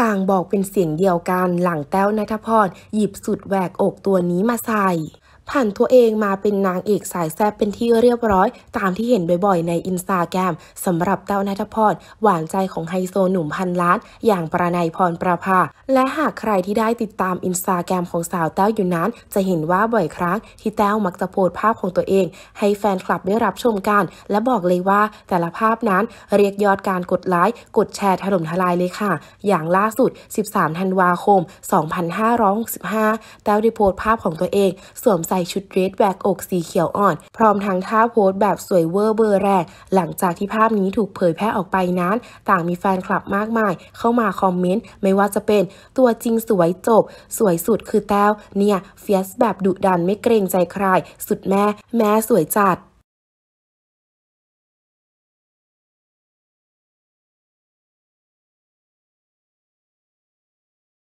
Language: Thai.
ต่างบอกเป็นเสียงเดียวกัน หลังแต้วนัทพรหยิบสุดแหวกอกตัวนี้มาใส่ผ่านตัวเองมาเป็นนางเอก สายแซ่บเป็นที่เรียบร้อย ตามที่เห็นบ่อยๆ ในอินสตาแกรมสำหรับเต้านัทพรหวานใจของไฮโซหนุ่มพันล้าน อย่างประนายพรประภา และหากใครที่ได้ติดตามอินสตาแกรมของสาวเต้าอยู่นั้น จะเห็นว่าบ่อยครั้งที่เต้ามักจะโพสภาพของตัวเอง ให้แฟนคลับได้รับชมกัน และบอกเลยว่าแต่ละภาพนั้น เรียกยอดการกดไลค์กดแชร์ถล่มทลายเลยค่ะ อย่างล่าสุด 13 ธันวาคม2565เต้าได้โพสภาพของตัวเองสวมใส่ชุดเดรสแบกอกสีเขียวอ่อน พร้อมทั้งท่าโพสแบบสวยเวอร์เบอร์แรกหลังจากที่ภาพนี้ถูกเผยแพร่ออกไปนั้น ต่างมีแฟนคลับมากมาย เข้ามาคอมเมนต์ ไม่ว่าจะเป็นตัวจริงสวยจบ สวยสุดคือแต้ว เนี่ยเฟียสแบบดุดันไม่เกรงใจใครสุดแม่ แม่สวยจัด